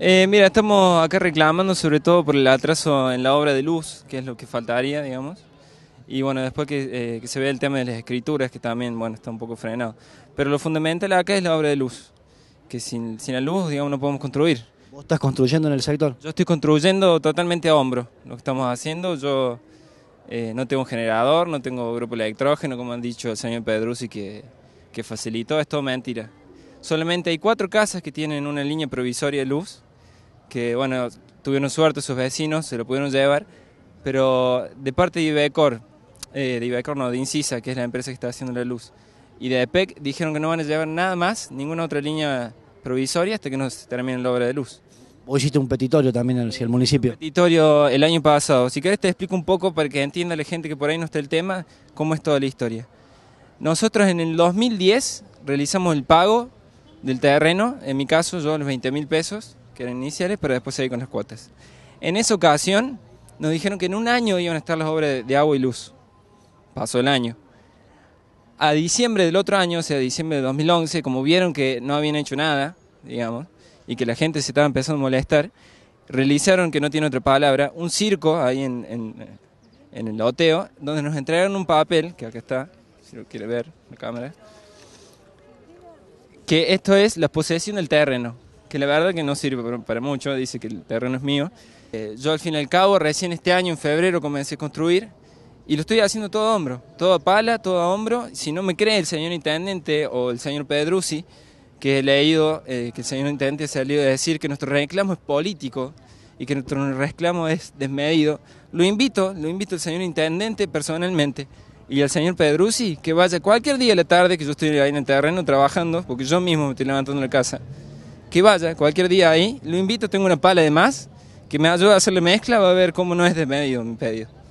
Eh, mira, estamos acá reclamando sobre todo por el atraso en la obra de luz, que es lo que faltaría, digamos. Y bueno, después eh, que, se vea el tema de las escrituras, que también, bueno, está un poco frenado. Pero lo fundamental acá es la obra de luz, que sin, sin la luz, digamos, no podemos construir. ¿Vos estás construyendo en el sector? Yo estoy construyendo totalmente a hombro lo que estamos haciendo. Yo eh, no tengo un generador, no tengo grupo de electrógeno, como han dicho el señor Pedruzzi, que, que facilitó. esto, mentira. Solamente hay cuatro casas que tienen una línea provisoria de luz, que bueno, tuvieron suerte sus vecinos, se lo pudieron llevar, pero de parte de Ibecor, eh, de Ibecor no, de Incisa, que es la empresa que está haciendo la luz, y de EPEC dijeron que no van a llevar nada más, ninguna otra línea provisoria hasta que nos se termine la obra de luz. Vos hiciste un petitorio también hacia el municipio. Un petitorio el año pasado. Si querés te explico un poco para que entienda la gente que por ahí no está el tema, cómo es toda la historia. Nosotros en el 2010 realizamos el pago del terreno, en mi caso yo los 20 mil pesos, que eran iniciales, pero después seguí con las cuotas. En esa ocasión nos dijeron que en un año iban a estar las obras de, agua y luz. Pasó el año. A diciembre del otro año, o sea, diciembre de 2011, como vieron que no habían hecho nada, digamos, y que la gente se estaba empezando a molestar, realizaron, que no tiene otra palabra, un circo ahí en, en el loteo, donde nos entregaron un papel, que acá está, si lo quiere ver la cámara, que esto es la posesión del terreno, que la verdad que no sirve para mucho, dice que el terreno es mío. Eh, yo al fin y al cabo, recién este año, en febrero, comencé a construir y lo estoy haciendo todo a hombro, todo a pala, todo a hombro. Si no me cree el señor intendente o el señor Pedruzzi, que he leído eh, que el señor intendente ha salido a decir que nuestro reclamo es político y que nuestro reclamo es desmedido, lo invito, lo invito al señor intendente personalmente y el señor Pedruzzi, que vaya cualquier día de la tarde que yo estoy ahí en el terreno trabajando, porque yo mismo me estoy levantando en la casa, que vaya cualquier día ahí, lo invito, tengo una pala de más, que me ayude a hacerle mezcla, va a ver cómo no es de medio mi pedido.